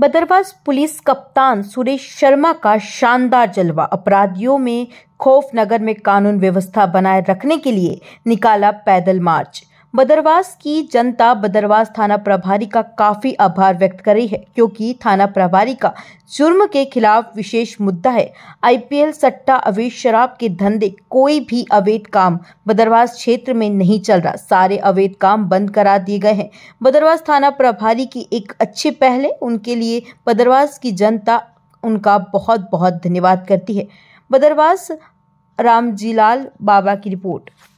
Badarwas police कप्तान सुरेश शर्मा का शानदार जलवा अपराधियों में खौफ नगर में कानून व्यवस्था बनाए रखने के लिए निकाला पैदल मार्च बदरवास की जनता बदरवास थाना प्रभारी का काफी आभार व्यक्त कर रही है क्योंकि थाना प्रभारी का जुर्म के खिलाफ विशेष मुद्दा है आईपीएल सट्टा अवैध शराब के धंधे कोई भी अवैध काम बदरवास क्षेत्र में नहीं चल रहा सारे अवैध काम बंद करा दिए गए हैं बदरवास थाना प्रभारी की एक अच्छी पहले उनके लिए बदरवास की जनता उनका बहुत बहुत धन्यवाद करती है बदरवास रामजीलाल बाबा की रिपोर्ट